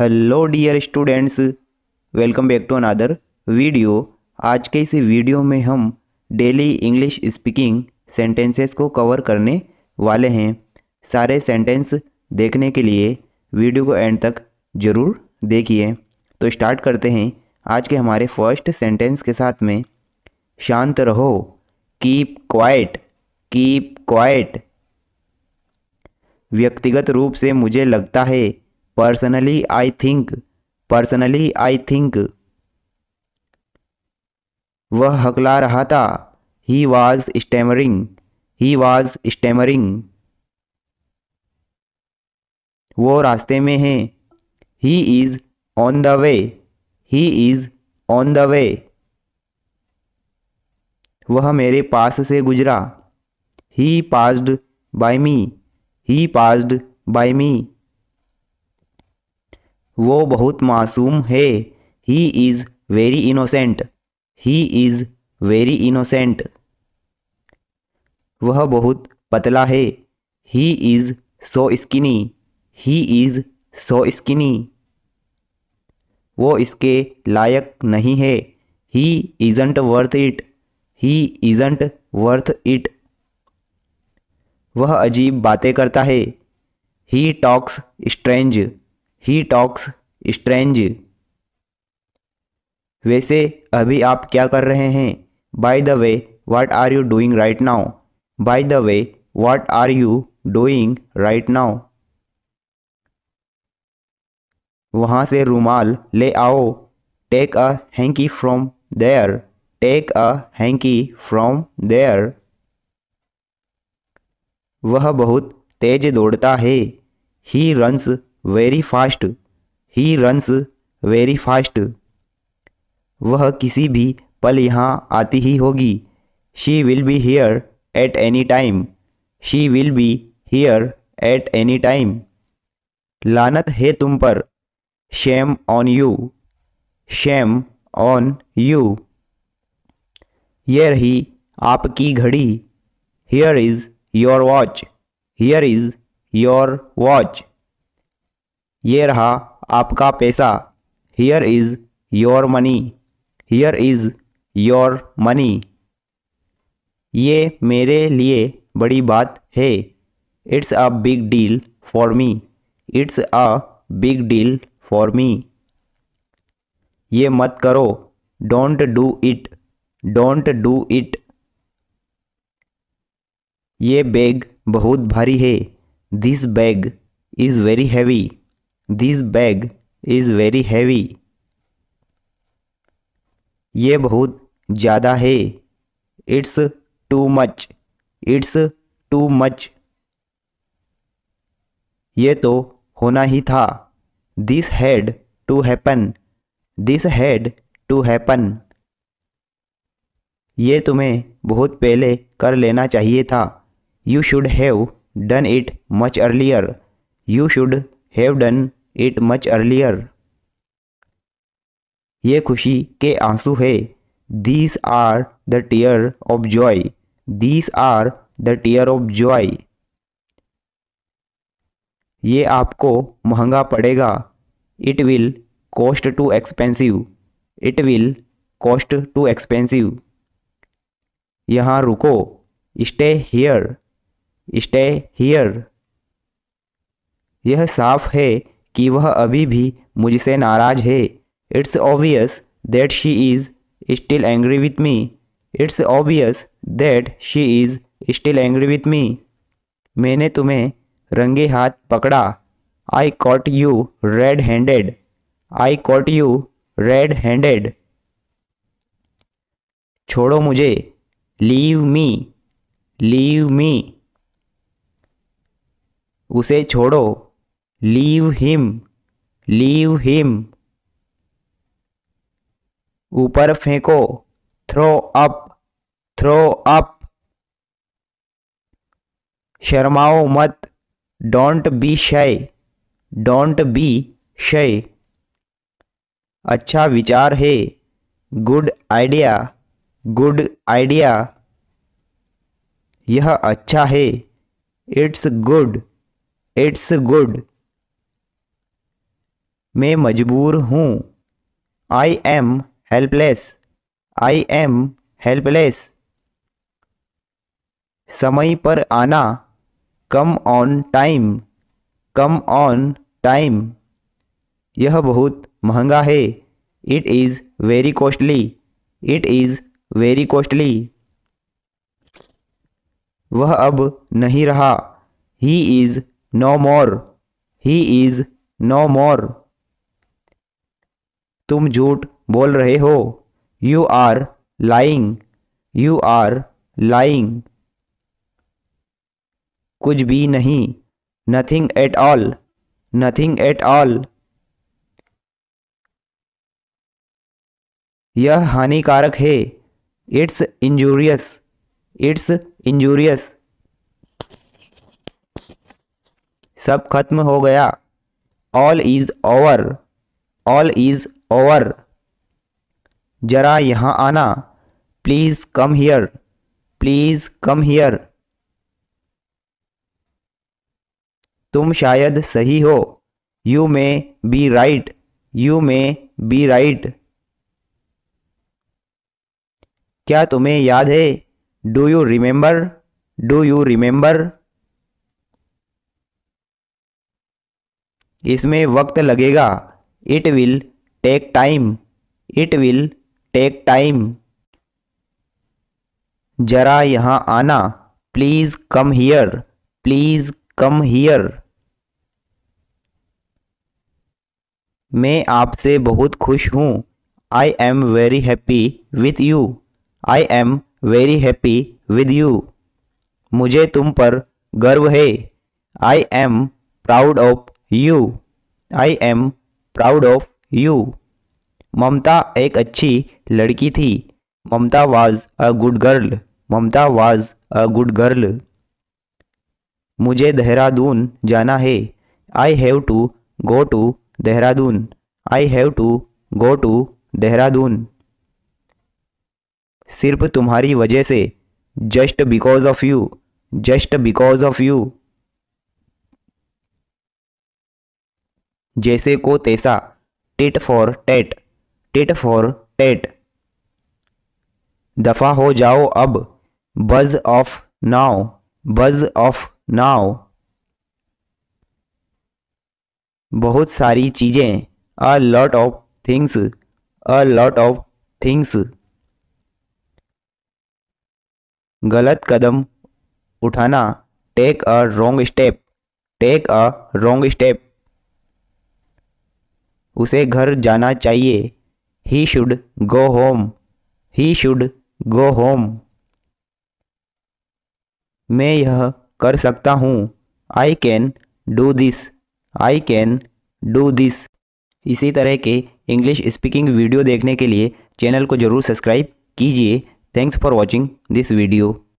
hello dear students welcome back to another video आज के इस वीडियो में हम डेली इंग्लिश स्पीकिंग सेंटेंसेस को कवर करने वाले हैं सारे सेंटेंस देखने के लिए वीडियो को एंड तक ज़रूर देखिए तो स्टार्ट करते हैं आज के हमारे फर्स्ट सेंटेंस के साथ में शांत रहो कीप क्वाइट कीप क्वाइट व्यक्तिगत रूप से मुझे लगता है personally I think personally I think वह हकला रहा था he was stammering he was stammering वो रास्ते में है he is on the way he is on the way वह मेरे पास से गुजरा he passed by me he passed by me वो बहुत मासूम है he is very innocent he is very innocent वह बहुत पतला है he is so skinny he is so skinny वो इसके लायक नहीं है he isn't worth it he isn't worth it वह अजीब बातें करता है he talks strange he talks strange वैसे अभी आप क्या कर रहे हैं by the way what are you doing right now by the way what are you doing right now वहाँ से रुमाल ले आओ take a hanky from there take a hanky from there वह बहुत तेज दौड़ता है ही runs very fast he runs very fast वह किसी भी पल यहाँ आती ही होगी she will be here at any time she will be here at any time लानत है तुम पर shame on you shame on you ये रही आपकी घड़ी here is your watch here is your watch ये रहा आपका पैसा here is your money here is your money ये मेरे लिए बड़ी बात है it's a big deal for me it's a big deal for me ये मत करो don't do it don't do it ये बैग बहुत भारी है this bag is very heavy this bag is very heavy ये बहुत ज़्यादा है it's too much it's too much ये तो होना ही था this had to happen this had to happen ये तुम्हें बहुत पहले कर लेना चाहिए था you should have done it much earlier you should have done it much earlier ये खुशी के आंसू है these are the tear of joy these are the tear of joy ये आपको महंगा पड़ेगा it will cost too expensive it will cost too expensive यहाँ रुको स्टे हियर स्टे हियर यह साफ है कि वह अभी भी मुझसे नाराज़ है it's obvious that she is still angry with me it's obvious that she is still angry with me मैंने तुम्हें रंगे हाथ पकड़ा I caught you red handed I caught you red handed छोड़ो मुझे लीव मी लीव मी उसे छोड़ो leave him leave him ऊपर फेंको थ्रो अप थ्रो अप शर्माओ मत don't be shy don't be shy अच्छा विचार है गुड आइडिया गुड आइडिया यह अच्छा है इट्स गुड इट्स गुड मैं मजबूर हूँ I am helpless I am helpless समय पर आना come on time come on time यह बहुत महंगा है it is very costly it is very costly वह अब नहीं रहा he is no more he is no more तुम झूठ बोल रहे हो you are lying you are lying कुछ भी नहीं nothing at all nothing at all यह हानिकारक है इट्स इंजूरियस इट्स इंजूरियस सब खत्म हो गया all is over all is over जरा यहाँ आना please come here please come here तुम शायद सही हो you may be right you may be right क्या तुम्हें याद है do you remember do you remember इसमें वक्त लगेगा it will take time it will take time जरा यहाँ आना please come here please come here मैं आपसे बहुत खुश हूँ I am very happy with you I am very happy with you मुझे तुम पर गर्व है I am proud of you I am proud of you Mamta एक अच्छी लड़की थी Mamta was a good girl Mamta was a good girl मुझे देहरादून जाना है I have to go to Dehradun I have to go to Dehradun सिर्फ तुम्हारी वजह से just because of you just because of you जैसे को तैसा tit for tat tit for tat दफ़ा हो जाओ अब बज ऑफ नाव बज ऑफ नाव बहुत सारी चीज़ें a lot of things a lot of things गलत कदम उठाना take a wrong step take a wrong step उसे घर जाना चाहिए he should go home he should go home मैं यह कर सकता हूँ I can do this I can do this इसी तरह के इंग्लिश स्पीकिंग वीडियो देखने के लिए चैनल को ज़रूर सब्सक्राइब कीजिए thanks for watching this video